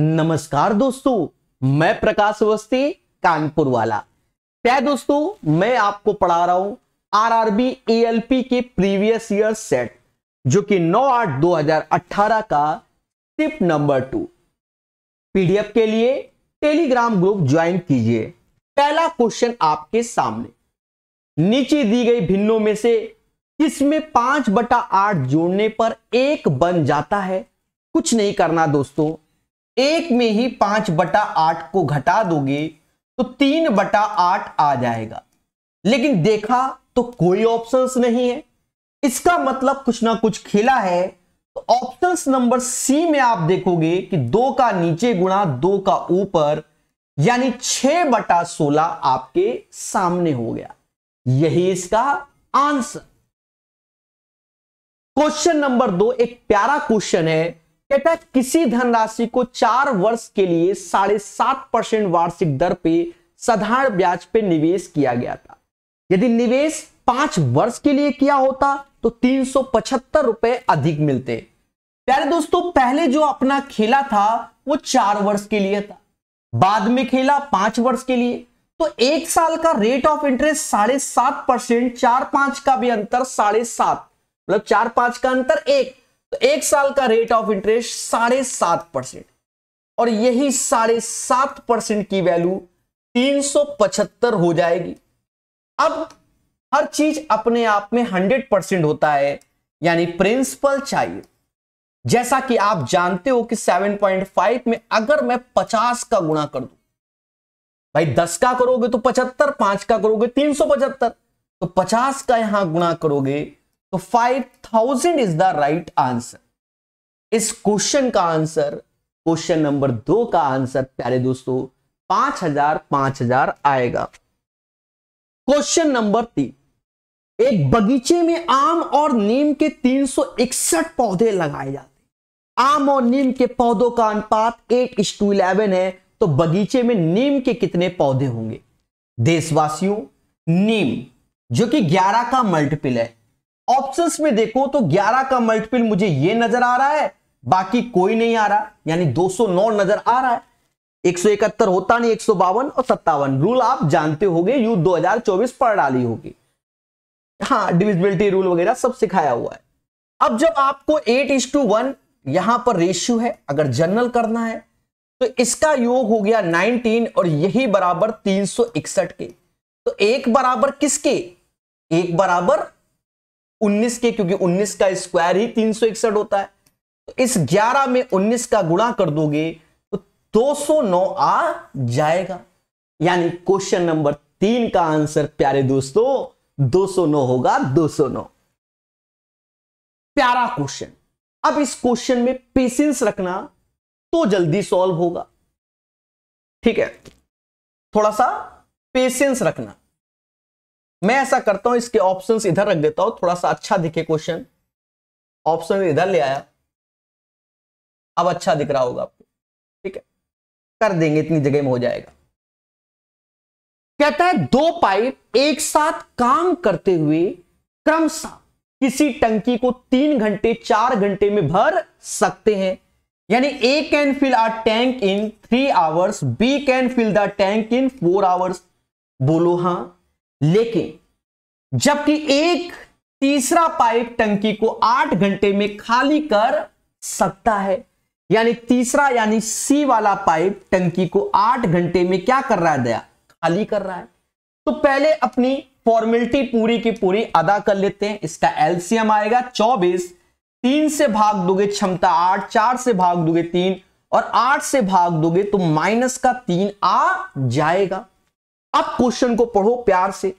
नमस्कार दोस्तों मैं प्रकाश अवस्थी कानपुर वाला क्या दोस्तों मैं आपको पढ़ा रहा हूं आरआरबी एएलपी के प्रीवियस ईयर सेट जो कि 9 आठ 2018 का टिप नंबर टू पीडीएफ के लिए टेलीग्राम ग्रुप ज्वाइन कीजिए पहला क्वेश्चन आपके सामने नीचे दी गई भिन्नों में से किसमें पांच बटा आठ जोड़ने पर एक बन जाता है कुछ नहीं करना दोस्तों एक में ही पांच बटा आठ को घटा दोगे तो तीन बटा आठ आ जाएगा लेकिन देखा तो कोई ऑप्शंस नहीं है इसका मतलब कुछ ना कुछ खेला है तो ऑप्शंस नंबर सी में आप देखोगे कि दो का नीचे गुणा दो का ऊपर यानी छह बटा सोलह आपके सामने हो गया यही इसका आंसर क्वेश्चन नंबर दो एक प्यारा क्वेश्चन है कहता है किसी धनराशि को चार वर्ष के लिए साढ़े सात परसेंट वार्षिक दर पे साधारण ब्याज पे निवेश किया गया था यदि निवेश पांच वर्ष के लिए किया होता तो तीन सौ पचहत्तर रुपए अधिक मिलते प्यारे दोस्तों पहले जो अपना खेला था वो चार वर्ष के लिए था बाद में खेला पांच वर्ष के लिए तो एक साल का रेट ऑफ इंटरेस्ट साढ़े सात परसेंट चार पांच का भी अंतर साढ़े सात मतलब चार पांच का अंतर एक तो एक साल का रेट ऑफ इंटरेस्ट साढ़े सात परसेंट और यही साढ़े सात परसेंट की वैल्यू तीन सौ पचहत्तर हो जाएगी अब हर चीज अपने आप में हंड्रेड परसेंट होता है यानी प्रिंसिपल चाहिए जैसा कि आप जानते हो कि सेवन पॉइंट फाइव में अगर मैं पचास का गुणा कर दू भाई दस का करोगे तो पचहत्तर पांच का करोगे तीन सौ पचहत्तर तो पचास का यहां गुणा करोगे तो 5000 इज द राइट आंसर इस क्वेश्चन का आंसर क्वेश्चन नंबर दो का आंसर प्यारे दोस्तों पांच हजार पांच हजार आएगा क्वेश्चन नंबर तीन एक बगीचे में आम और नीम के 361 पौधे लगाए जाते आम और नीम के पौधों का अनुपात एट इस टू इलेवन है तो बगीचे में नीम के कितने पौधे होंगे देशवासियों नीम जो कि 11 का मल्टीपल है ऑप्शंस में देखो तो 11 का मल्टीपल मुझे ये नजर आ रहा है बाकी कोई नहीं आ रहा यानी 209 नजर आ रहा है एक होता नहीं एक और सत्तावन रूल आप जानते गए यू दो पढ़ डाली होगी हाँ डिविजिबिलिटी रूल वगैरह सब सिखाया हुआ है अब जब आपको एट इज टू वन यहां पर रेशियो है अगर जनरल करना है तो इसका योग हो गया 19 और यही बराबर 361 के तो एक बराबर किसके एक बराबर 19 के क्योंकि 19 का स्क्वायर ही तीन होता है तो इस 11 में 19 का गुणा कर दोगे तो 209 आ जाएगा यानी क्वेश्चन नंबर तीन का आंसर प्यारे दोस्तों 209 होगा 209 प्यारा क्वेश्चन अब इस क्वेश्चन में पेशेंस रखना तो जल्दी सॉल्व होगा ठीक है थोड़ा सा पेशेंस रखना मैं ऐसा करता हूं इसके ऑप्शंस इधर रख देता हूं थोड़ा सा अच्छा दिखे क्वेश्चन ऑप्शन इधर ले आया अब अच्छा दिख रहा होगा आपको ठीक है कर देंगे इतनी जगह में हो जाएगा कहता है दो पाइप एक साथ काम करते हुए क्रमशः किसी टंकी को तीन घंटे चार घंटे में भर सकते हैं यानी A can fill a tank in three hours B can fill the tank in four hours बोलो हां लेकिन जबकि एक तीसरा पाइप टंकी को आठ घंटे में खाली कर सकता है यानी तीसरा यानी सी वाला पाइप टंकी को आठ घंटे में क्या कर रहा है दया खाली कर रहा है तो पहले अपनी फॉर्मेलिटी पूरी की पूरी अदा कर लेते हैं इसका एल्सियम आएगा चौबीस तीन से भाग दोगे क्षमता आठ चार से भाग दोगे तीन और आठ से भाग दोगे तो माइनस का तीन आ जाएगा अब क्वेश्चन को पढ़ो प्यार से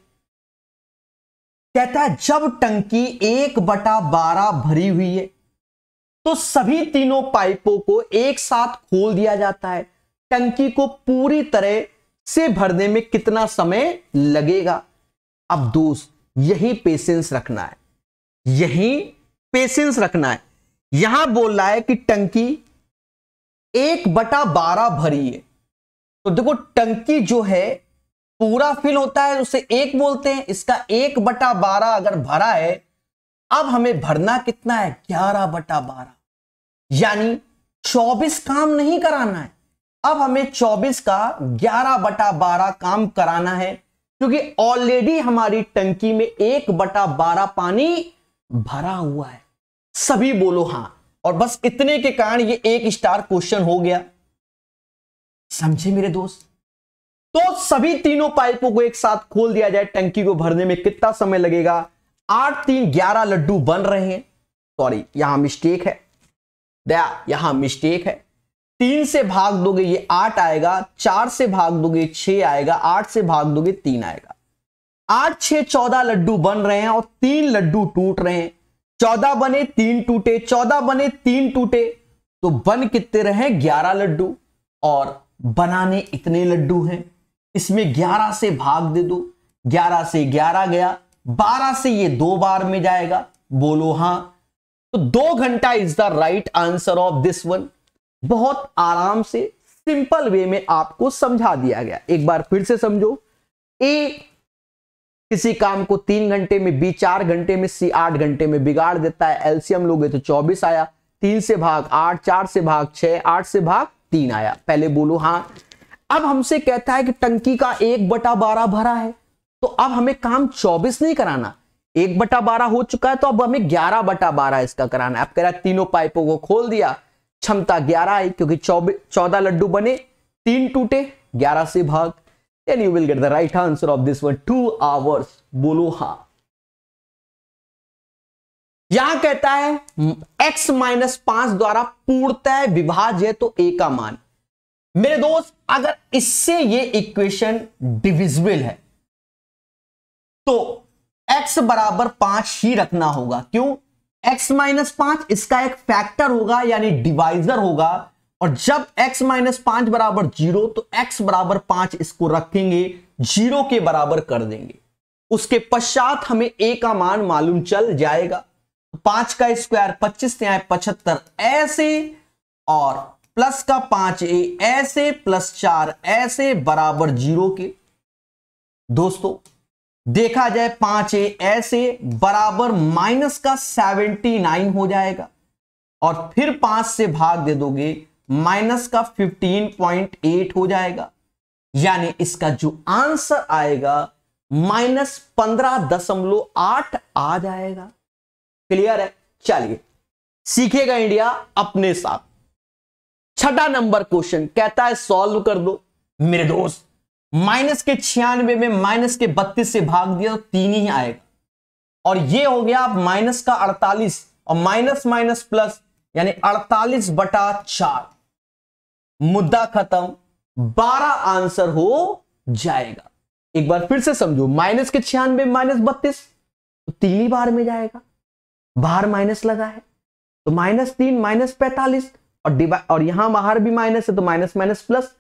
कहता है जब टंकी एक बटा बारह भरी हुई है तो सभी तीनों पाइपों को एक साथ खोल दिया जाता है टंकी को पूरी तरह से भरने में कितना समय लगेगा अब दोस्त यही पेशेंस रखना है यही पेशेंस रखना है यहां बोल रहा है कि टंकी एक बटा बारह भरी है तो देखो टंकी जो है पूरा फिल होता है उसे एक बोलते हैं इसका एक बटा बारह अगर भरा है अब हमें भरना कितना है ग्यारह बटा बारह यानी चौबीस काम नहीं कराना है अब हमें चौबीस का ग्यारह बटा बारह काम कराना है क्योंकि ऑलरेडी हमारी टंकी में एक बटा बारह पानी भरा हुआ है सभी बोलो हां और बस इतने के कारण ये एक स्टार क्वेश्चन हो गया समझे मेरे दोस्त तो सभी तीनों पाइपों को एक साथ खोल दिया जाए टंकी को भरने में कितना समय लगेगा आठ तीन ग्यारह लड्डू बन रहे हैं सॉरी यहां मिस्टेक है दया यहां मिस्टेक है तीन से भाग दोगे ये आठ आएगा चार से भाग दोगे छह आएगा आठ से भाग दोगे तीन आएगा आठ छह चौदह लड्डू बन रहे हैं और तीन लड्डू टूट रहे हैं चौदह बने तीन टूटे चौदह बने तीन टूटे तो बन कितने रहे ग्यारह लड्डू और बनाने इतने लड्डू हैं इसमें 11 से भाग दे दो 11 से 11 गया 12 से ये दो बार में जाएगा बोलो हां तो दो घंटा is the right answer of this one बहुत आराम से सिंपल वे में आपको समझा दिया गया एक बार फिर से समझो ए किसी काम को तीन घंटे में बी चार घंटे में सी आठ घंटे में बिगाड़ देता है एल्सियम लोगे तो चौबीस आया तीन से भाग आठ चार से भाग छह आठ से भाग तीन आया पहले बोलो हाँ अब हमसे कहता है कि टंकी का एक बटा बारह भरा है तो अब हमें काम चौबीस नहीं कराना एक बटा बारह हो चुका है तो अब हमें ग्यारह बटा बारह इसका कराना आप कह रहा है तीनों पाइपों को खोल दिया क्षमता ग्यारह आई क्योंकि चौबीस चौदह लड्डू बने तीन टूटे ग्यारह से भाग and you will get the right answer of this one two hours बोलो हा यहां कहता है x माइनस पांच द्वारा पूर्णतः विभाज्य तो a का मान मेरे दोस्त अगर इससे ये इक्वेशन डिविजिबल है तो x बराबर पांच ही रखना होगा क्यों x माइनस पांच इसका एक फैक्टर होगा यानी डिवाइजर होगा और जब x माइनस पांच बराबर जीरो तो x बराबर पांच इसको रखेंगे जीरो के बराबर कर देंगे उसके पश्चात हमें a का मान मालूम चल जाएगा पांच का स्क्वायर पच्चीस से आए पचहत्तर ऐसे और प्लस का पांच ए ऐसे प्लस चार ऐसे बराबर जीरो के दोस्तों देखा जाए पांच ए ऐसे बराबर माइनस का सेवेंटी नाइन हो जाएगा और फिर पांच से भाग दे दोगे माइनस का फिफ्टीन पॉइंट एट हो जाएगा यानी इसका जो आंसर आएगा माइनस पंद्रह दशमलव आठ आ जाएगा क्लियर है चलिए सीखेगा इंडिया अपने साथ छठा नंबर क्वेश्चन कहता है सॉल्व कर दो मेरे दोस्त माइनस के छियानवे में माइनस के बत्तीस से भाग दिया तो तीन ही आएगा और ये हो गया आप माइनस का अड़तालीस और माइनस माइनस प्लस यानी अड़तालीस बटा चार मुद्दा खत्म बारह आंसर हो जाएगा एक बार फिर से समझो माइनस के छियानवे माइनस बत्तीस तो तीन ही बार में जाएगा बाहर माइनस लगा है तो माइनस तीन माइनस पैंतालीस और डिवाइड और यहां बाहर भी माइनस है तो माइनस माइनस प्लस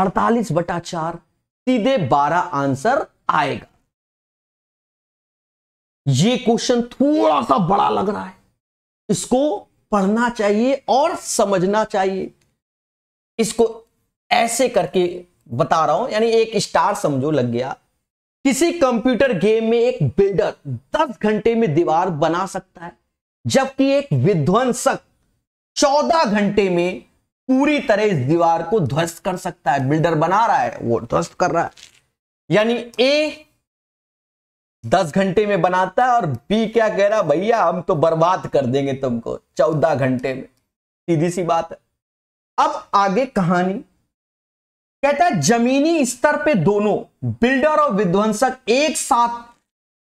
अड़तालीस बटा चार सीधे बारह आंसर आएगा ये क्वेश्चन थोड़ा सा बड़ा लग रहा है इसको पढ़ना चाहिए और समझना चाहिए इसको ऐसे करके बता रहा हूं यानी एक स्टार समझो लग गया किसी कंप्यूटर गेम में एक बिल्डर 10 घंटे में दीवार बना सकता है जबकि एक विध्वंसक चौदह घंटे में पूरी तरह इस दीवार को ध्वस्त कर सकता है बिल्डर बना रहा है वो ध्वस्त कर रहा है यानी ए दस घंटे में बनाता है और बी क्या कह रहा भैया हम तो बर्बाद कर देंगे तुमको चौदह घंटे में सीधी सी बात है अब आगे कहानी कहता है जमीनी स्तर पे दोनों बिल्डर और विध्वंसक एक साथ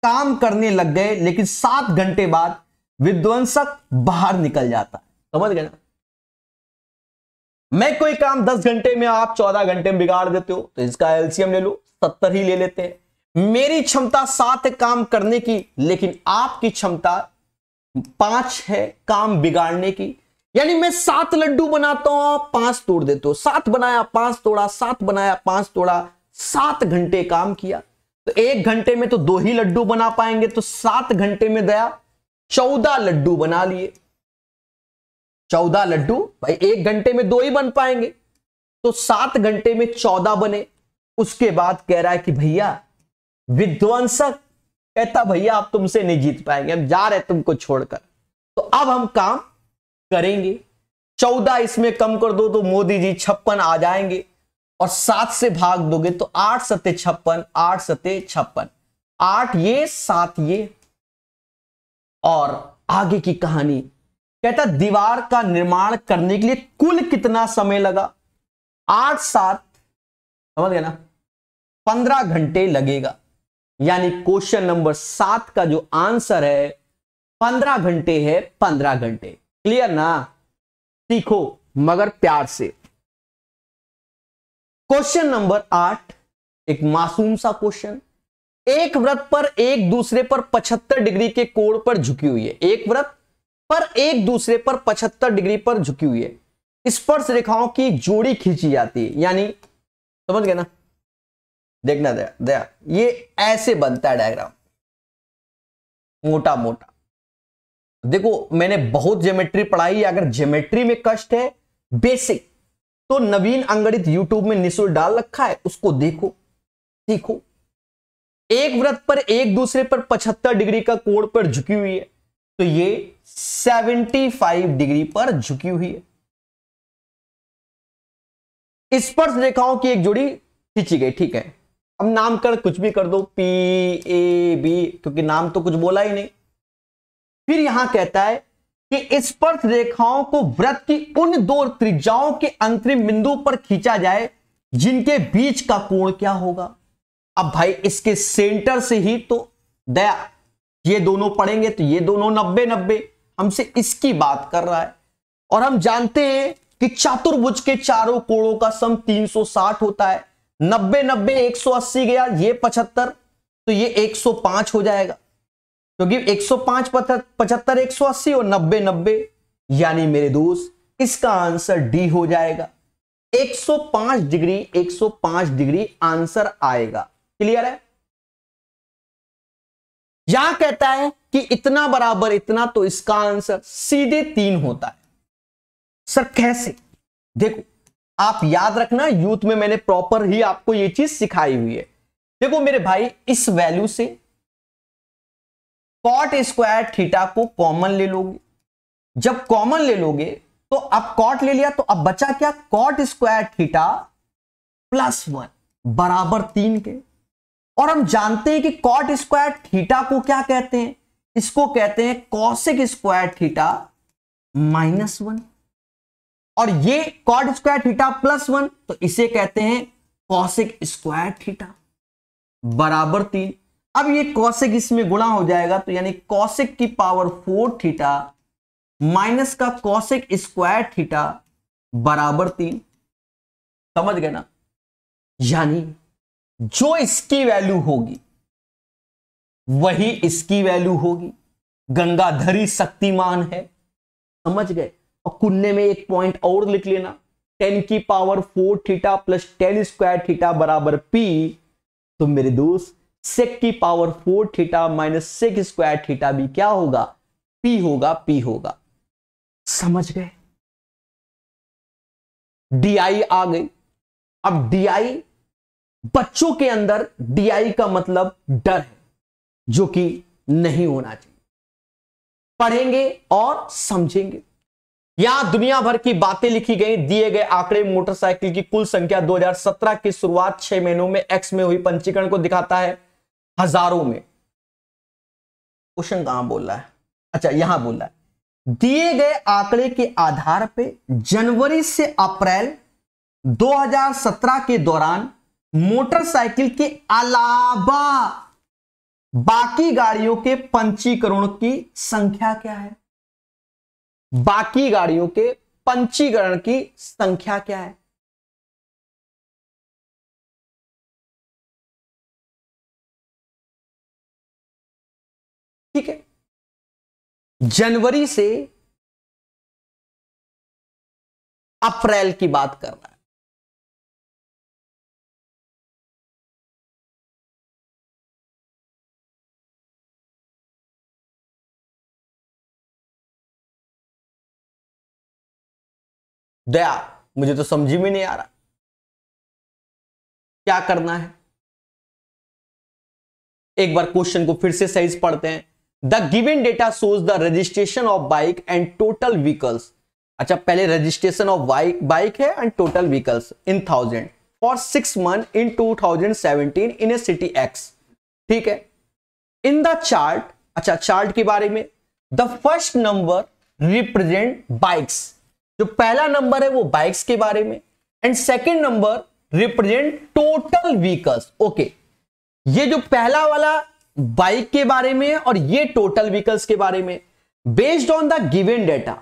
काम करने लग गए लेकिन सात घंटे बाद विध्वंसक बाहर निकल जाता समझ गए ना मैं कोई काम दस घंटे में आप चौदह घंटे में बिगाड़ देते हो तो इसका एलसीएम ले लो सत्तर ही ले लेते हैं मेरी क्षमता सात है काम करने की लेकिन आपकी क्षमता पांच है काम बिगाड़ने की यानी मैं सात लड्डू बनाता हूं आप पांच तोड़ देते हो सात बनाया पांच तोड़ा सात बनाया पांच तोड़ा सात घंटे काम किया तो एक घंटे में तो दो ही लड्डू बना पाएंगे तो सात घंटे में दया चौदह लड्डू बना लिए चौदह लड्डू भाई एक घंटे में दो ही बन पाएंगे तो सात घंटे में चौदह बने उसके बाद कह रहा है कि भैया विध्वंसक कहता भैया आप तुमसे नहीं जीत पाएंगे हम जा रहे तुमको छोड़कर तो अब हम काम करेंगे चौदह इसमें कम कर दो तो मोदी जी छप्पन आ जाएंगे और सात से भाग दोगे तो आठ सत्य छप्पन आठ सत्य छप्पन आठ ये सात ये और आगे की कहानी कहता दीवार का निर्माण करने के लिए कुल कितना समय लगा आठ सात समझ गया ना पंद्रह घंटे लगेगा यानी क्वेश्चन नंबर सात का जो आंसर है पंद्रह घंटे है पंद्रह घंटे क्लियर ना सीखो मगर प्यार से क्वेश्चन नंबर आठ एक मासूम सा क्वेश्चन एक व्रत पर एक दूसरे पर 75 डिग्री के कोण पर झुकी हुई है एक व्रत पर एक दूसरे पर 75 डिग्री पर झुकी हुई है स्पर्श रेखाओं की जोड़ी खींची जाती है यानी समझ गए ना देखना दया दया ये ऐसे बनता है डायग्राम मोटा मोटा देखो मैंने बहुत ज्योमेट्री पढ़ाई अगर ज्योमेट्री में कष्ट है बेसिक तो नवीन अंगणित यूट्यूब में निशुल्क डाल रखा है उसको देखो सीखो एक व्रत पर एक दूसरे पर 75 डिग्री का कोण पर झुकी हुई है तो ये 75 डिग्री पर झुकी हुई है स्पर्श रेखाओं की एक जोड़ी खींची गई ठीक है अब कर कुछ भी कर दो पी ए बी क्योंकि नाम तो कुछ बोला ही नहीं फिर यहां कहता है कि स्पर्श रेखाओं को व्रत की उन दो त्रिज्याओं के अंतरिम बिंदु पर खींचा जाए जिनके बीच का कोण क्या होगा अब भाई इसके सेंटर से ही तो दया ये दोनों पढ़ेंगे तो ये दोनों नब्बे नब्बे हमसे इसकी बात कर रहा है और हम जानते हैं कि चातुर्भुज के चारों कोणों का सम 360 होता है नब्बे नब्बे 180 गया ये 75 तो ये 105 हो जाएगा क्योंकि तो 105 पचहत्तर 180 और नब्बे नब्बे यानी मेरे दोस्त इसका आंसर डी हो जाएगा 105 डिग्री 105 डिग्री आंसर आएगा क्लियर है यहां कहता है कि इतना बराबर इतना तो इसका आंसर सीधे तीन होता है सर कैसे देखो आप याद रखना यूथ में मैंने प्रॉपर ही आपको ये चीज सिखाई हुई है देखो मेरे भाई इस वैल्यू से कॉट स्क्वायर थीटा को कॉमन ले लोगे जब कॉमन ले लोगे तो अब कॉट ले लिया तो अब बचा क्या cot square theta plus one बराबर तीन के और हम जानते हैं कि कॉट स्क्वायर थीटा को क्या कहते हैं इसको कहते हैं cosec square theta minus one और ये cot square theta plus one तो इसे कहते हैं कॉसिक स्क्वायर थीटा बराबर तीन अब ये कॉसिक इसमें गुणा हो जाएगा तो यानी कॉसिक की पावर फोर थीटा माइनस का कॉसिक स्क्वायर थीटा बराबर तीन समझ गए ना यानी जो इसकी वैल्यू होगी वही इसकी वैल्यू होगी गंगाधरी शक्तिमान है समझ गए और कुन्ने में एक पॉइंट और लिख लेना टेन की power four theta plus tan square theta बराबर पी तो मेरे दोस्त सेक की power four theta minus sec square theta भी क्या होगा पी होगा पी होगा समझ गए डी आई आ गई अब डी आई बच्चों के अंदर डीआई का मतलब डर है जो कि नहीं होना चाहिए पढ़ेंगे और समझेंगे यहां दुनिया भर की बातें लिखी गई दिए गए आंकड़े मोटरसाइकिल की कुल संख्या 2017 की शुरुआत छह महीनों में एक्स में हुई पंचीकरण को दिखाता है हजारों में क्वेश्चन कहां बोल रहा है अच्छा यहां बोल रहा है दिए गए आंकड़े के आधार पर जनवरी से अप्रैल 2017 के दौरान मोटरसाइकिल के अलावा बाकी गाड़ियों के पंचीकरण की संख्या क्या है बाकी गाड़ियों के पंचीकरण की संख्या क्या है ठीक है जनवरी से अप्रैल की बात कर रहा है दया मुझे तो समझ में नहीं आ रहा क्या करना है एक बार क्वेश्चन को फिर से सही से पढ़ते हैं the given data shows the registration of bike and total vehicles अच्छा पहले रजिस्ट्रेशन ऑफ बाइक बाइक है and total vehicles in thousand for six month in two thousand seventeen in a city X ठीक है in the chart अच्छा chart के बारे में the first number represent bikes जो पहला नंबर है वो बाइक्स के बारे में and second number represent total vehicles okay ये जो पहला वाला बाइक के बारे में और ये टोटल व्हीकल्स के बारे में based on the given data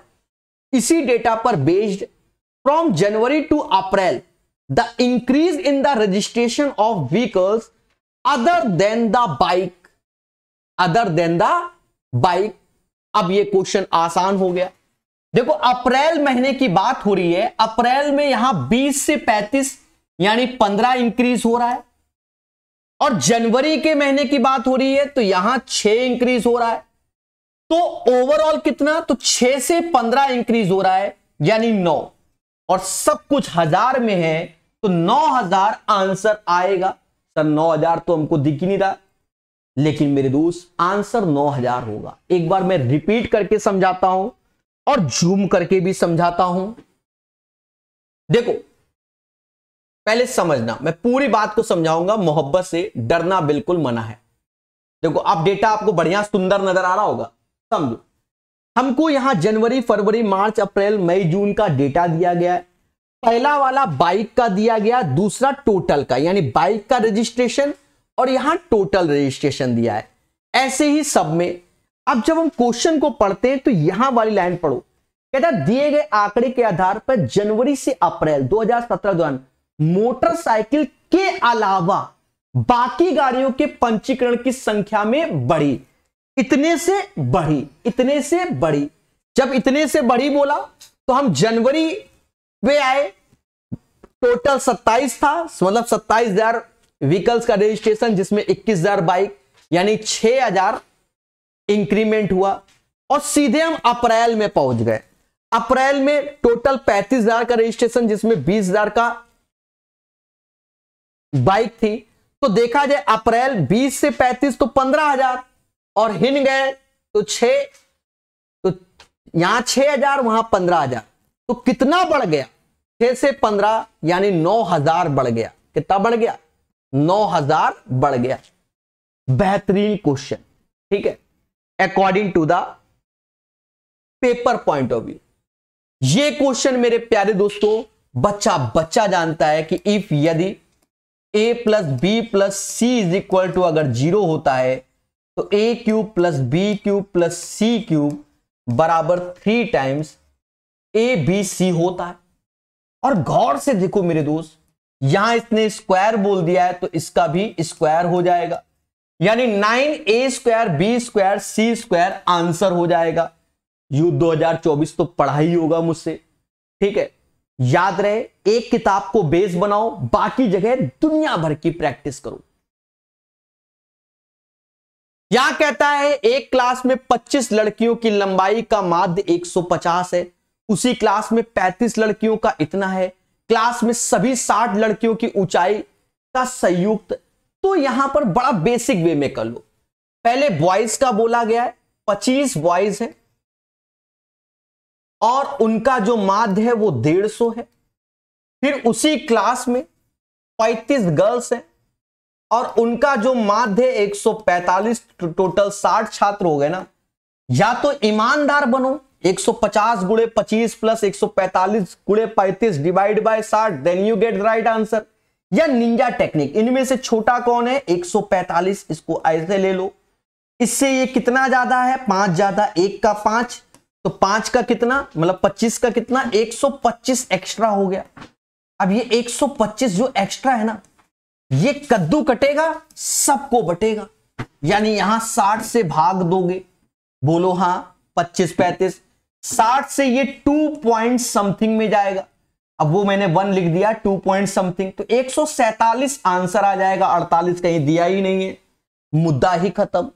इसी डेटा पर based from January to April the increase in the registration of vehicles other than the bike other than the bike अब ये क्वेश्चन आसान हो गया देखो अप्रैल महीने की बात हो रही है अप्रैल में यहां 20 से 35 यानी 15 इंक्रीज हो रहा है और जनवरी के महीने की बात हो रही है तो यहां 6 इंक्रीज हो रहा है तो ओवरऑल कितना तो 6 से 15 इंक्रीज हो रहा है यानी 9 और सब कुछ हजार में है तो 9000 आंसर आएगा सर 9000 तो हमको दिख ही नहीं रहा लेकिन मेरे दोस्त आंसर 9000 होगा एक बार मैं रिपीट करके समझाता हूं और जूम करके भी समझाता हूं देखो पहले समझना मैं पूरी बात को समझाऊंगा मोहब्बत से डरना बिल्कुल मना है देखो आप डेटा आपको बढ़िया सुंदर नजर आ रहा होगा समझो हमको यहां जनवरी फरवरी मार्च अप्रैल मई जून का डेटा दिया गया है पहला वाला बाइक का दिया गया दूसरा टोटल का यानी बाइक का रजिस्ट्रेशन और यहां टोटल रजिस्ट्रेशन दिया है ऐसे ही सब में अब जब हम क्वेश्चन को पढ़ते हैं तो यहां वाली लाइन पढ़ो कहता दिए गए आंकड़े के आधार पर जनवरी से अप्रैल 2017 दौरान मोटरसाइकिल के अलावा बाकी गाड़ियों के पंजीकरण की संख्या में बढ़ी इतने से बढ़ी इतने से बढ़ी जब इतने से बढ़ी बोला तो हम जनवरी में आए टोटल 27 था मतलब 27,000 व्हीकल्स का रजिस्ट्रेशन जिसमें 21,000 बाइक यानी 6,000 इंक्रीमेंट हुआ और सीधे हम अप्रैल में पहुंच गए अप्रैल में टोटल पैंतीस हजार का रजिस्ट्रेशन जिसमें बीस हजार का बाइक थी तो देखा जाए अप्रैल बीस से पैंतीस तो पंद्रह हजार और हिन गए तो छ तो यहां छह हजार वहां पंद्रह हजार तो कितना बढ़ गया छह से पंद्रह यानी नौ हजार बढ़ गया कितना बढ़ गया नौ हजार बढ़ गया बेहतरीन क्वेश्चन ठीक है according to the paper point of view ये क्वेश्चन मेरे प्यारे दोस्तों बच्चा बच्चा जानता है कि इफ यदि A plus B plus C is equal to अगर जीरो होता है तो A cube plus B cube plus C cube बराबर three times A B C होता है और गौर से देखो मेरे दोस्त यहां इसने स्क्वायर बोल दिया है तो इसका भी स्क्वायर हो जाएगा यानी nine A square B square C square answer हो जाएगा युद्ध 2024 तो पढ़ा ही होगा मुझसे ठीक है याद रहे एक किताब को बेस बनाओ बाकी जगह दुनिया भर की प्रैक्टिस करो यहां कहता है एक क्लास में 25 लड़कियों की लंबाई का माध्य 150 है उसी क्लास में 35 लड़कियों का इतना है क्लास में सभी 60 लड़कियों की ऊंचाई का संयुक्त तो यहां पर बड़ा बेसिक वे में कर लो पहले बॉयज का बोला गया है पच्चीस बॉयज है और उनका जो माध्य है वो डेढ़ सौ है फिर उसी क्लास में 35 गर्ल्स हैं और उनका जो माध्य 145 टोटल 60 छात्र हो गए ना या तो ईमानदार बनो 150 गुड़े पच्चीस प्लस 145 गुड़े पैंतीस divide by 60 then you get the right answer या निंजा टेक्निक इनमें से छोटा कौन है 145 इसको ऐसे ले लो इससे ये कितना ज्यादा है पांच ज्यादा एक का पांच तो पांच का कितना मतलब पच्चीस का कितना 125 एक्स्ट्रा हो गया अब ये 125 जो एक्स्ट्रा है ना ये कद्दू कटेगा सबको बटेगा यानी यहां 60 से भाग दोगे बोलो हाँ 25 35 60 से ये टू पॉइंट समथिंग में जाएगा अब वो मैंने वन लिख दिया टू पॉइंट समथिंग तो एक आंसर आ जाएगा अड़तालीस कहीं दिया ही नहीं है मुद्दा ही खत्म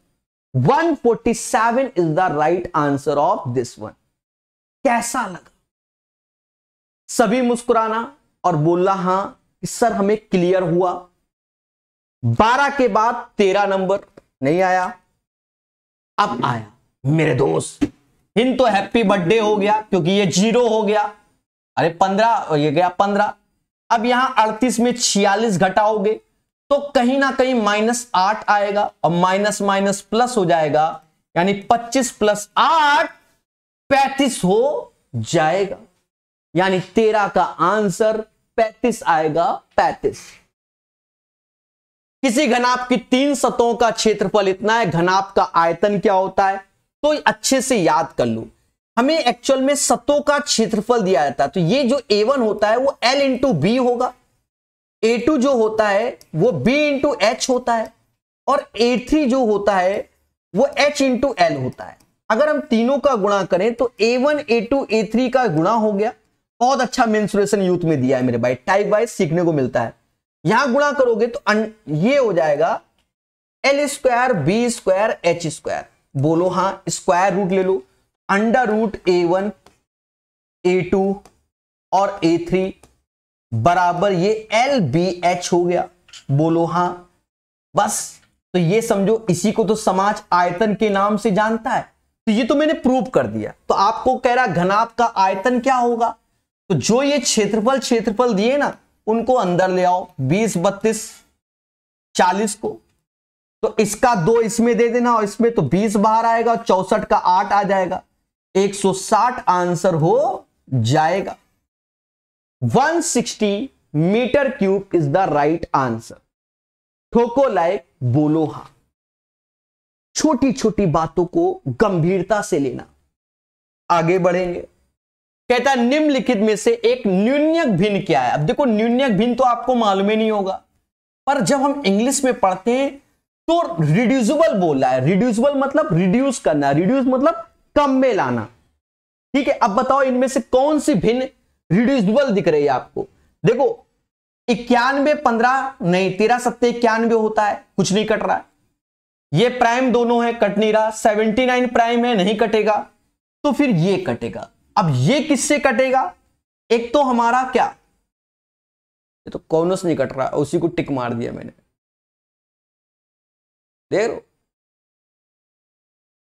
147 is the right answer of this one कैसा लगा सभी मुस्कुराना और बोलना हां कि सर हमें क्लियर हुआ 12 के बाद 13 नंबर नहीं आया अब आया मेरे दोस्त इन तो हैप्पी बर्थडे हो गया क्योंकि ये जीरो हो गया अरे पंद्रह ये गया पंद्रह अब यहां अड़तीस में छियालीस घटाओगे तो कहीं ना कहीं माइनस आठ आएगा और माइनस माइनस प्लस हो जाएगा यानी पच्चीस प्लस आठ पैतीस हो जाएगा यानी तेरह का आंसर पैतीस आएगा पैतीस किसी घनाप की तीन सतहों का क्षेत्रफल इतना है घनाप का आयतन क्या होता है तो अच्छे से याद कर लू हमें एक्चुअल में सतों का क्षेत्रफल दिया जाता है तो ये जो ए वन होता है वो एल इंटू बी होगा ए टू जो होता है वो बी इंटू एच होता है और ए थ्री जो होता है वो एच इंटू एल होता है अगर हम तीनों का गुणा करें तो A one A two A three का गुणा हो गया बहुत अच्छा मेन्सुरेशन यूथ में दिया है मेरे भाई टाइप वाइज सीखने को मिलता है यहां गुणा करोगे तो ये हो जाएगा L square B square H square बोलो हाँ स्क्वायर रूट ले लो under root A one A two और ए थ्री बराबर ये एल बी एच हो गया बोलो हाँ बस तो ये समझो इसी को तो समाज आयतन के नाम से जानता है तो ये तो मैंने प्रूव कर दिया तो आपको कह रहा घनाभ का आयतन क्या होगा तो जो ये क्षेत्रफल क्षेत्रफल दिए ना उनको अंदर ले आओ बीस बत्तीस चालीस को तो इसका दो इसमें दे देना और इसमें तो बीस बाहर आएगा और चौसठ का आठ आ जाएगा 160 आंसर हो जाएगा 160 meter cube is the right answer ठोको लाइक बोलो हा छोटी छोटी बातों को गंभीरता से लेना आगे बढ़ेंगे कहता है निम्नलिखित में से एक न्यूनक भिन्न क्या है अब देखो न्यूनक भिन्न तो आपको मालूम ही नहीं होगा पर जब हम इंग्लिश में पढ़ते हैं तो रिड्यूसिबल बोला है रिड्यूसिबल मतलब रिड्यूस करना रिड्यूस मतलब कम में लाना ठीक है अब बताओ इनमें से कौन सी भिन्न रिड्यूसिबल दिख रही है आपको देखो इक्यानवे पंद्रह नहीं तेरह सत्य इक्यानवे होता है कुछ नहीं कट रहा है ये प्राइम दोनों है कट नहीं रहा सेवेंटी नाइन प्राइम है नहीं कटेगा तो फिर ये कटेगा अब ये किससे कटेगा एक तो हमारा क्या ये तो कौनस नहीं कट रहा उसी को टिक मार दिया मैंने देख रहे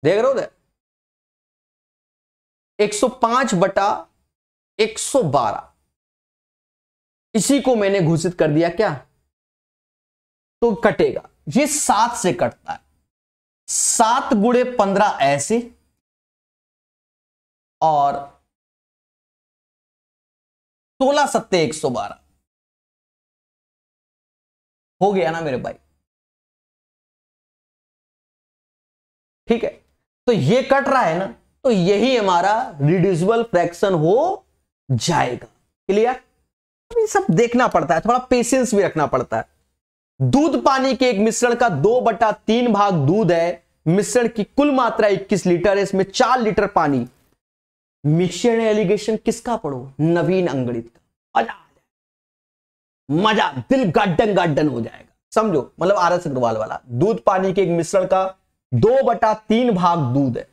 देख रहे हो 105 बटा 112 इसी को मैंने घोषित कर दिया क्या तो कटेगा ये सात से कटता है सात गुड़े पंद्रह ऐसे और सोलह सत्ते एक सौ बारह हो गया ना मेरे भाई ठीक है तो ये कट रहा है ना तो यही हमारा रिड्यूसिबल फ्रैक्शन हो जाएगा क्लियर ये सब देखना पड़ता है थोड़ा पेशेंस भी रखना पड़ता है दूध पानी के एक मिश्रण का दो बटा तीन भाग दूध है मिश्रण की कुल मात्रा 21 लीटर है इसमें चार लीटर पानी मिश्रण एलिगेशन किसका पढ़ो नवीन अंगड़ित का मजा मजा दिल गार्डन गार्डन हो जाएगा समझो मतलब आरस अग्रवाल वाला दूध पानी के एक मिश्रण का दो बटा तीन भाग दूध है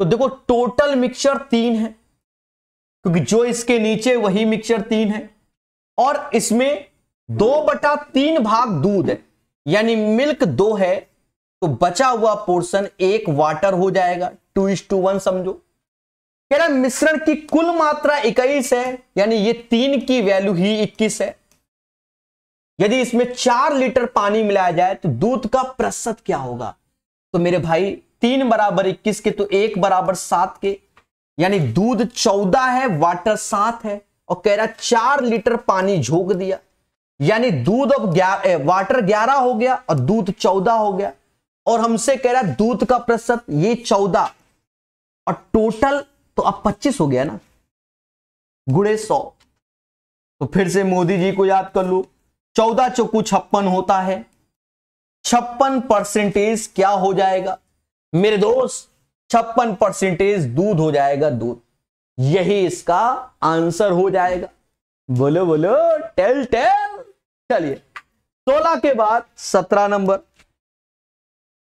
तो देखो टोटल मिक्सचर तीन है क्योंकि जो इसके नीचे वही मिक्सचर तीन है और इसमें दो बटा तीन भाग दूध है यानी मिल्क दो है तो बचा हुआ पोर्शन एक वाटर हो जाएगा टू इज टू वन समझो कह रहा मिश्रण की कुल मात्रा इक्कीस है यानी ये तीन की वैल्यू ही इक्कीस है यदि इसमें चार लीटर पानी मिलाया जाए तो दूध का प्रतिशत क्या होगा तो मेरे भाई तीन बराबर इक्कीस के तो एक बराबर सात के यानी दूध चौदह है वाटर सात है और कह रहा चार लीटर पानी झोंक दिया यानी दूध अब ग्यारह वाटर ग्यारह हो गया और दूध चौदह हो गया और हमसे कह रहा दूध का प्रतिशत ये चौदह और टोटल तो अब पच्चीस हो गया ना गुड़े सौ तो फिर से मोदी जी को याद कर लो चौदह चौकू छप्पन होता है छप्पन परसेंटेज क्या हो जाएगा मेरे दोस्त छप्पन परसेंटेज दूध हो जाएगा दूध यही इसका आंसर हो जाएगा बोलो बोलो टेल टेल चलिए सोलह के बाद सत्रह नंबर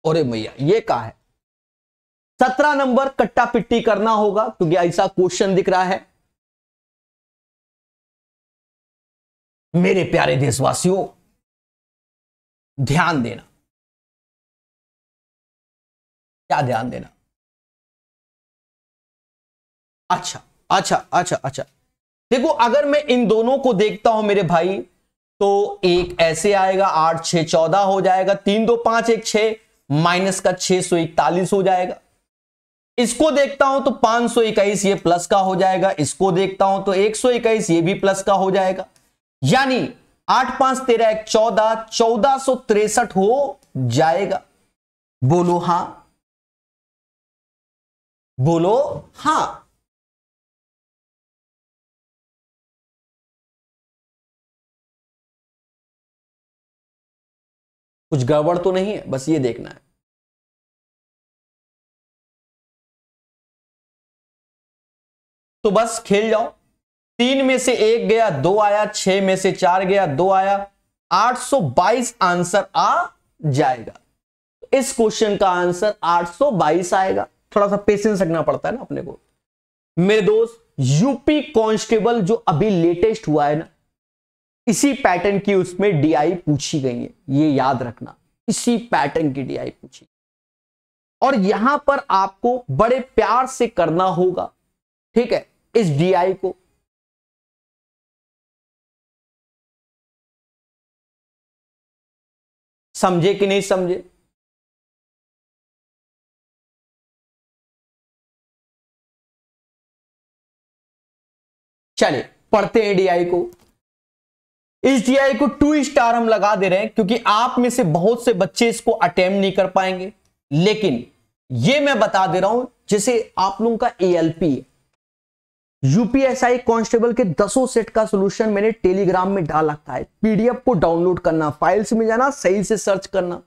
अरे भैया ये कहा है सत्रह नंबर कट्टा पिट्टी करना होगा क्योंकि ऐसा क्वेश्चन दिख रहा है मेरे प्यारे देशवासियों ध्यान देना क्या ध्यान देना अच्छा अच्छा अच्छा अच्छा देखो अगर मैं इन दोनों को देखता हूं मेरे भाई तो एक ऐसे आएगा आठ छ चौदह हो जाएगा तीन दो पांच एक छ माइनस का छह सौ इकतालीस हो जाएगा इसको देखता हूं तो पांच सौ इक्कीस ये प्लस का हो जाएगा इसको देखता हूं तो एक सौ इक्कीस ये भी प्लस का हो जाएगा यानी आठ पांच तेरह एक चौदह चौदह सौ तिरसठ हो जाएगा बोलो हां बोलो हां कुछ गड़बड़ तो नहीं है बस ये देखना है तो बस खेल जाओ तीन में से एक गया दो आया छह में से चार गया दो आया 822 आंसर आ जाएगा इस क्वेश्चन का आंसर 822 आएगा थोड़ा सा पेशेंस रखना पड़ता है ना अपने को मेरे दोस्त यूपी कांस्टेबल जो अभी लेटेस्ट हुआ है ना इसी पैटर्न की उसमें डीआई पूछी गई है ये याद रखना इसी पैटर्न की डीआई पूछी और यहां पर आपको बड़े प्यार से करना होगा ठीक है इस डीआई को समझे कि नहीं समझे चले पढ़ते हैं डीआई को इस डीआई को टू स्टार हम लगा दे रहे हैं क्योंकि आप में से बहुत से बच्चे इसको अटेम्प्ट नहीं कर पाएंगे लेकिन ये मैं बता दे रहा हूं जैसे आप लोगों का एएलपी यूपीएसआई कांस्टेबल के दसों सेट का सोल्यूशन मैंने टेलीग्राम में डाल रखा है पीडीएफ को डाउनलोड करना फाइल्स में जाना सही से सर्च करना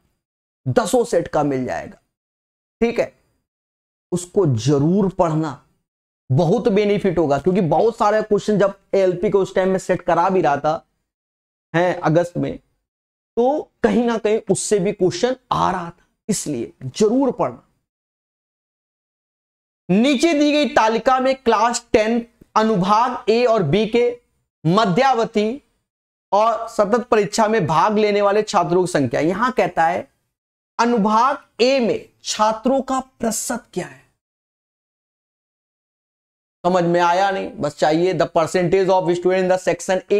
दसों सेट का मिल जाएगा ठीक है उसको जरूर पढ़ना बहुत बेनिफिट होगा क्योंकि बहुत सारे क्वेश्चन जब एलपी को उस टाइम में सेट करा भी रहा था है अगस्त में तो कहीं ना कहीं उससे भी क्वेश्चन आ रहा था इसलिए जरूर पढ़ना नीचे दी गई तालिका में क्लास टेन अनुभाग ए और बी के मध्यावधि और सतत परीक्षा में भाग लेने वाले छात्रों की संख्या यहां कहता है अनुभाग ए में छात्रों का प्रतिशत क्या है समझ में आया नहीं बस चाहिए the percentage of student in the section A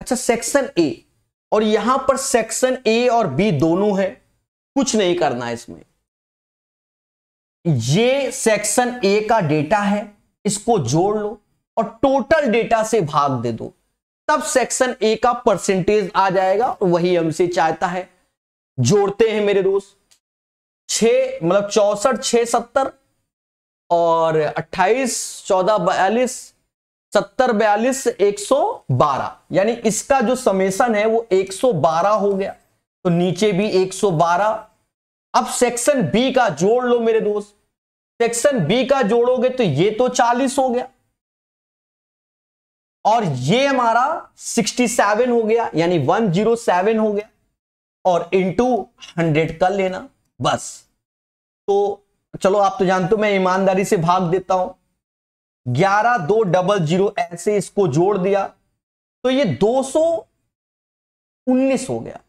अच्छा सेक्शन ए और यहां पर सेक्शन ए और बी दोनों है कुछ नहीं करना है इसमें ये सेक्शन ए का डेटा है इसको जोड़ लो और टोटल डेटा से भाग दे दो तब सेक्शन ए का परसेंटेज आ जाएगा वही हमसे चाहता है जोड़ते हैं मेरे दोस्त छ मतलब चौसठ छ सत्तर और अट्ठाईस चौदह बयालीस सत्तर बयालीस एक सौ बारह यानी इसका जो समेसन है वो एक सौ बारह हो गया तो नीचे भी एक सौ बारह अब सेक्शन बी का जोड़ लो मेरे दोस्त सेक्शन बी का जोड़ोगे तो ये तो चालीस हो गया और ये हमारा सिक्सटी सेवन हो गया यानी वन जीरो सेवन हो गया और इनटू हंड्रेड कर लेना बस तो चलो आप तो जानते हो मैं ईमानदारी से भाग देता हूं ग्यारह दो डबल जीरो ऐसे इसको जोड़ दिया तो ये दो सौ उन्नीस हो गया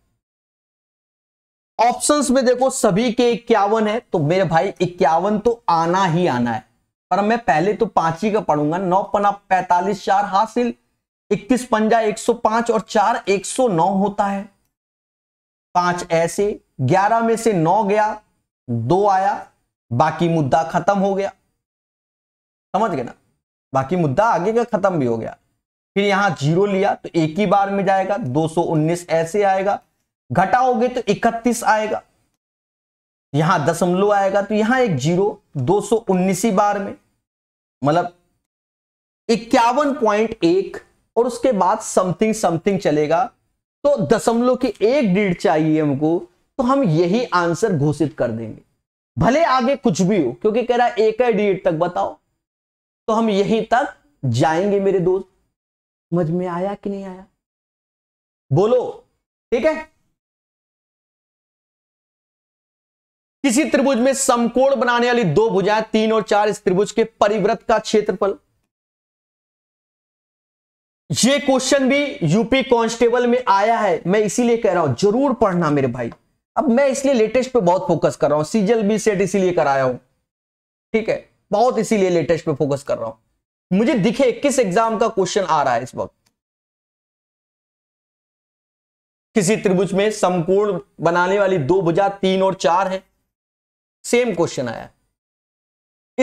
ऑप्शंस में देखो सभी के इक्यावन है तो मेरे भाई इक्यावन तो आना ही आना है पर मैं पहले तो पांच ही का पढ़ूंगा नौ पना पैतालीस चार हासिल इक्कीस पंजा एक सौ पांच और चार एक सौ नौ होता है पांच ऐसे ग्यारह में से नौ गया दो आया बाकी मुद्दा खत्म हो गया समझ गए ना बाकी मुद्दा आगे का खत्म भी हो गया फिर यहां जीरो लिया तो एक ही बार में जाएगा 219 ऐसे आएगा घटाओगे तो 31 आएगा यहां दशमलव आएगा तो यहां एक जीरो 219 ही बार में मतलब इक्यावन पॉइंट एक और उसके बाद समथिंग समथिंग चलेगा तो दशमलव की एक डीड चाहिए हमको तो हम यही आंसर घोषित कर देंगे भले आगे कुछ भी हो क्योंकि कह रहा है एक है डेट तक बताओ तो हम यहीं तक जाएंगे मेरे दोस्त समझ में आया कि नहीं आया बोलो ठीक है किसी त्रिभुज में समकोण बनाने वाली दो भुजाएं तीन और चार इस त्रिभुज के परिव्रत का क्षेत्रफल ये क्वेश्चन भी यूपी कांस्टेबल में आया है मैं इसीलिए कह रहा हूं जरूर पढ़ना मेरे भाई अब मैं इसलिए लेटेस्ट पे बहुत फोकस कर रहा हूं सीजल बी सेट इसीलिए कराया हूं ठीक है बहुत इसीलिए लेटेस्ट पे फोकस कर रहा हूं मुझे दिखे किस एग्जाम का क्वेश्चन आ रहा है इस वक्त किसी त्रिभुज में समकोण बनाने वाली दो भुजा तीन और चार है सेम क्वेश्चन आया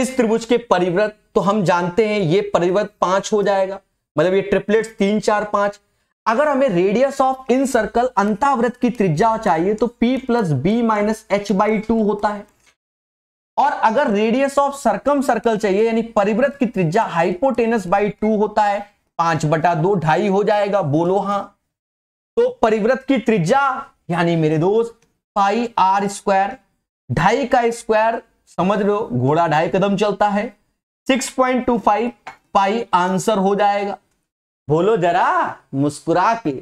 इस त्रिभुज के परिवर्त तो हम जानते हैं ये परिवर्त पांच हो जाएगा मतलब ये ट्रिपलेट तीन चार पांच अगर हमें रेडियस ऑफ इन सर्कल अंतावृत की त्रिज्या चाहिए तो P plus B minus H by two होता है और अगर रेडियस ऑफ सर्कम सर्कल चाहिए यानी परिवृत की त्रिज्या हाइपोटेनस बाई टू होता है पांच बटा दो ढाई हो जाएगा बोलो हां तो परिवृत की त्रिज्या यानी मेरे दोस्त पाई आर स्क्वायर ढाई का स्क्वायर समझ लो घोड़ा ढाई कदम चलता है 6.25 पाई आंसर हो जाएगा बोलो जरा मुस्कुरा के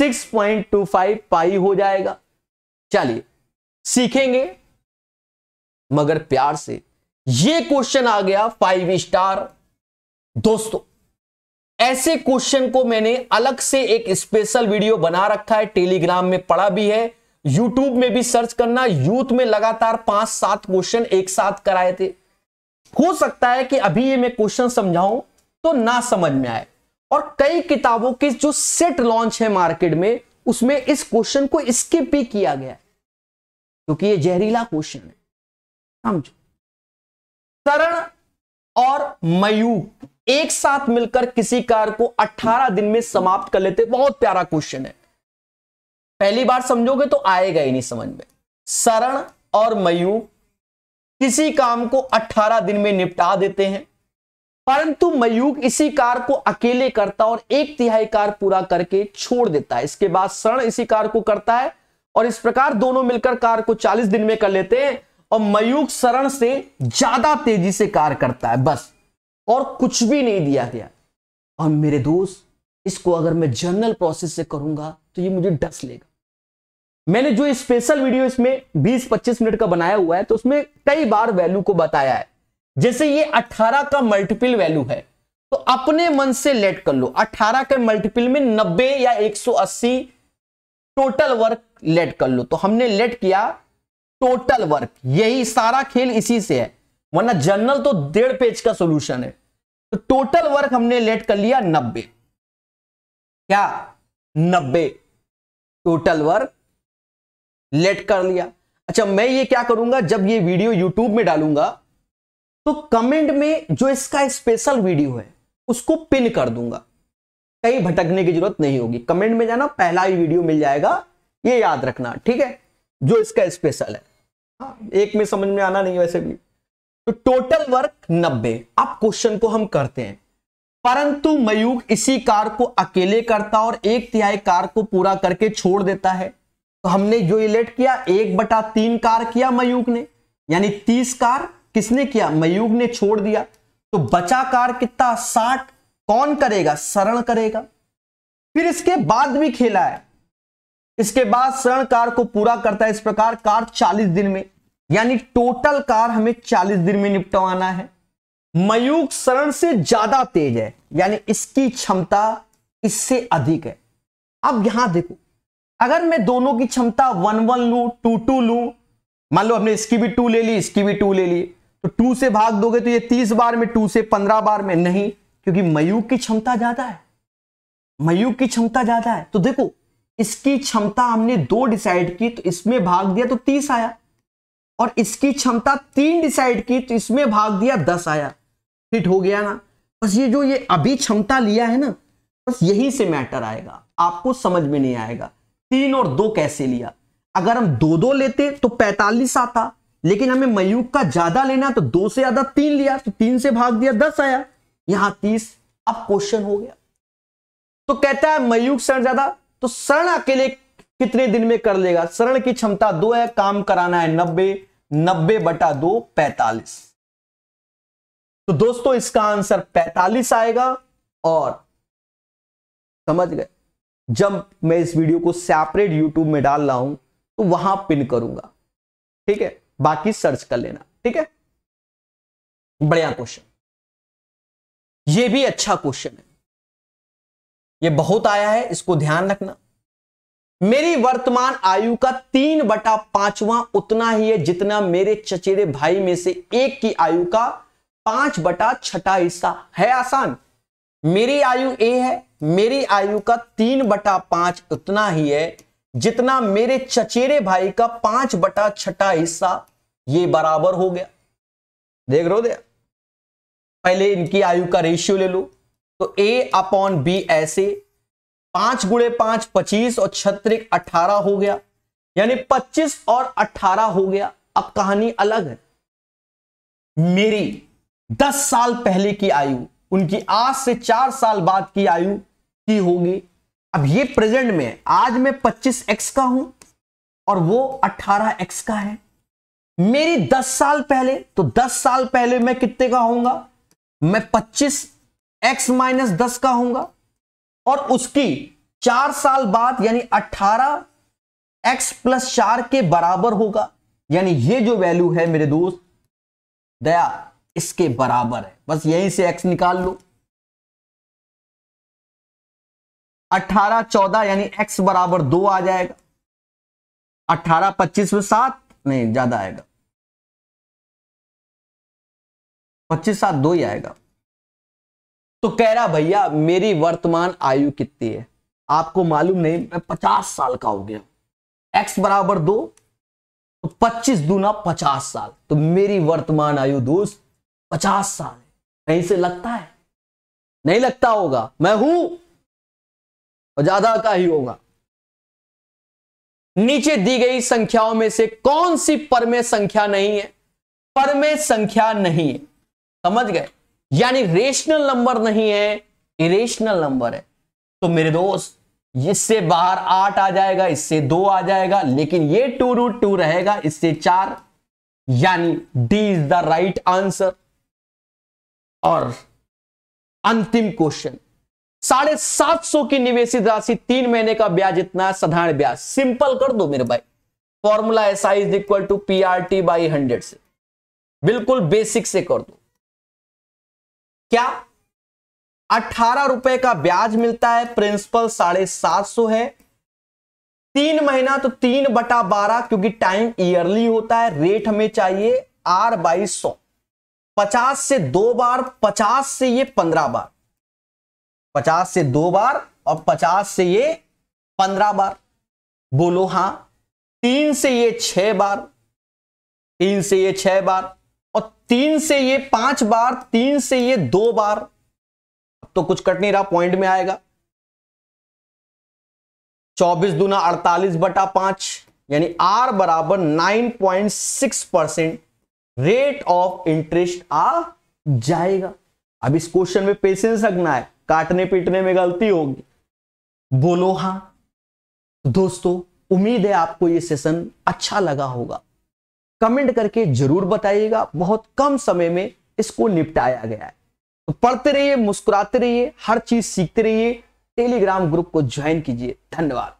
6.25 पाई हो जाएगा चलिए सीखेंगे मगर प्यार से ये क्वेश्चन आ गया फाइव स्टार दोस्तों ऐसे क्वेश्चन को मैंने अलग से एक स्पेशल वीडियो बना रखा है टेलीग्राम में पढ़ा भी है यूट्यूब में भी सर्च करना यूथ में लगातार पांच सात क्वेश्चन एक साथ कराए थे हो सकता है कि अभी ये मैं क्वेश्चन समझाऊं तो ना समझ में आए और कई किताबों की जो सेट लॉन्च है मार्केट में उसमें इस क्वेश्चन को स्किप भी किया गया क्योंकि ये जहरीला क्वेश्चन है समझो करण और मयूर एक साथ मिलकर किसी कार को 18 दिन में समाप्त कर लेते बहुत प्यारा क्वेश्चन है पहली बार समझोगे तो आएगा ही नहीं समझ में शरण और मयूर किसी काम को 18 दिन में निपटा देते हैं परंतु मयूक इसी कार को अकेले करता और एक तिहाई कार पूरा करके छोड़ देता है इसके बाद शरण इसी कार को करता है और इस प्रकार दोनों मिलकर कार को 40 दिन में कर लेते हैं और मयूक शरण से ज्यादा तेजी से कार करता है बस और कुछ भी नहीं दिया गया और मेरे दोस्त इसको अगर मैं जर्नल प्रोसेस से करूंगा तो ये मुझे डस लेगा मैंने जो स्पेशल वीडियो इसमें 20-25 मिनट का बनाया हुआ है तो उसमें कई बार वैल्यू को बताया है जैसे ये 18 का मल्टीपल वैल्यू है तो अपने मन से लेट कर लो 18 के मल्टीपल में 90 या 180 टोटल वर्क लेट कर लो तो हमने लेट किया टोटल वर्क यही सारा खेल इसी से है वरना जनरल तो डेढ़ पेज का सोल्यूशन है तो टोटल वर्क हमने लेट कर लिया नब्बे क्या नब्बे टोटल वर्क लेट कर लिया अच्छा मैं ये क्या करूंगा जब ये वीडियो यूट्यूब में डालूंगा तो कमेंट में जो इसका स्पेशल वीडियो है उसको पिन कर दूंगा कहीं भटकने की जरूरत नहीं होगी कमेंट में जाना पहला ही वीडियो मिल जाएगा ये याद रखना ठीक है जो इसका स्पेशल है हाँ, एक में समझ में आना नहीं वैसे भी तो टोटल वर्क नब्बे अब क्वेश्चन को हम करते हैं परंतु मयूख इसी कार को अकेले करता और एक तिहाई कार को पूरा करके छोड़ देता है तो हमने जो इलेट किया एक बटा तीन कार किया मयूख ने यानी तीस कार किसने किया मयूग ने छोड़ दिया तो बचा कार कितना साठ कौन करेगा शरण करेगा फिर इसके बाद भी खेला है इसके बाद शरण कार को पूरा करता है इस प्रकार कार चालीस दिन में यानी टोटल कार हमें चालीस दिन में निपटवाना है मयूग शरण से ज्यादा तेज है यानी इसकी क्षमता इससे अधिक है अब यहां देखो अगर मैं दोनों की क्षमता वन वन लू टू टू लू मान लो हमने इसकी भी टू ले ली इसकी भी टू ले ली तो टू से भाग दोगे तो ये तीस बार में टू से पंद्रह बार में नहीं क्योंकि मयूक की क्षमता ज्यादा है मयूक की क्षमता ज्यादा है तो देखो इसकी क्षमता हमने दो डिसाइड की तो इसमें भाग दिया तो तीस आया और इसकी क्षमता तीन डिसाइड की तो इसमें भाग दिया दस आया फिट हो गया ना बस ये जो ये अभी क्षमता लिया है ना बस यही से मैटर आएगा आपको समझ में नहीं आएगा तीन और दो कैसे लिया अगर हम दो दो लेते तो पैतालीस आता लेकिन हमें मयूक का ज्यादा लेना तो दो से ज्यादा तीन लिया तो तीन से भाग दिया दस आया यहां तीस अब क्वेश्चन हो गया तो कहता है मयूक शरण ज्यादा तो शरण अकेले कितने दिन में कर लेगा शरण की क्षमता दो है काम कराना है नब्बे नब्बे बटा दो पैतालीस तो दोस्तों इसका आंसर पैतालीस आएगा और समझ गए जब मैं इस वीडियो को सेपरेट यूट्यूब में डाल रहा हूं तो वहां पिन करूंगा ठीक है बाकी सर्च कर लेना ठीक है बढ़िया क्वेश्चन ये भी अच्छा क्वेश्चन है ये बहुत आया है इसको ध्यान रखना मेरी वर्तमान आयु का तीन बटा पांचवा उतना ही है जितना मेरे चचेरे भाई में से एक की आयु का पांच बटा छठा हिस्सा है आसान मेरी आयु ए है मेरी आयु का तीन बटा पांच उतना ही है जितना मेरे चचेरे भाई का पांच बटा छठा हिस्सा ये बराबर हो गया देख रो दे पहले इनकी आयु का रेशियो ले लो तो ए अपॉन बी ऐसे पांच गुड़े पांच पच्चीस और छत्रिक अठारह हो गया यानी पच्चीस और अठारह हो गया अब कहानी अलग है मेरी दस साल पहले की आयु उनकी आज से चार साल बाद की आयु की होगी अब ये प्रेजेंट में आज मैं एक्स का हूं और वो एक्स का है मेरी दस साल पहले तो दस साल पहले मैं कितने का होऊंगा मैं पच्चीस एक्स माइनस दस का होऊंगा और उसकी चार साल बाद यानी 18 एक्स प्लस चार के बराबर होगा यानी ये जो वैल्यू है मेरे दोस्त दया इसके बराबर है बस यहीं से एक्स निकाल लो अट्ठारह चौदह यानी एक्स बराबर दो आ जाएगा अट्ठारह पच्चीस में सात नहीं ज्यादा आएगा पच्चीस सात दो ही आएगा तो कह रहा भैया मेरी वर्तमान आयु कितनी है आपको मालूम नहीं मैं पचास साल का हो गया एक्स बराबर दो तो पच्चीस दूना पचास साल तो मेरी वर्तमान आयु दोस्त पचास साल है कहीं से लगता है नहीं लगता होगा मैं हूं और ज्यादा का ही होगा नीचे दी गई संख्याओं में से कौन सी परमे संख्या नहीं है परमे संख्या नहीं है समझ गए यानी रेशनल नंबर नहीं है इरेशनल नंबर है तो मेरे दोस्त इससे बाहर आठ आ जाएगा इससे दो आ जाएगा लेकिन ये टू रूट टू रहेगा इससे चार यानी D is the right answer और अंतिम क्वेश्चन साढ़े सात सौ की निवेशित राशि तीन महीने का ब्याज इतना साधारण ब्याज सिंपल कर दो मेरे भाई formula S I is equal to P R T by hundred से बिल्कुल बेसिक से कर दो क्या अठारह रुपए का ब्याज मिलता है प्रिंसिपल साढ़े सात सौ है तीन महीना तो तीन बटा बारह क्योंकि टाइम ईयरली होता है रेट हमें चाहिए आर बाई सौ पचास से दो बार पचास से ये पंद्रह बार पचास से दो बार और पचास से ये पंद्रह बार बोलो हां तीन से ये छह बार तीन से ये छह बार और तीन से ये पांच बार तीन से ये दो बार अब तो कुछ कट नहीं रहा पॉइंट में आएगा चौबीस दुना अड़तालीस बटा पांच यानी आर बराबर nine point six percent rate of interest आ जाएगा अब इस क्वेश्चन में पेशेंस रखना है काटने पीटने में गलती होगी बोलो हां दोस्तों उम्मीद है आपको ये सेशन अच्छा लगा होगा कमेंट करके जरूर बताइएगा बहुत कम समय में इसको निपटाया गया है तो पढ़ते रहिए मुस्कुराते रहिए हर चीज सीखते रहिए टेलीग्राम ग्रुप को ज्वाइन कीजिए धन्यवाद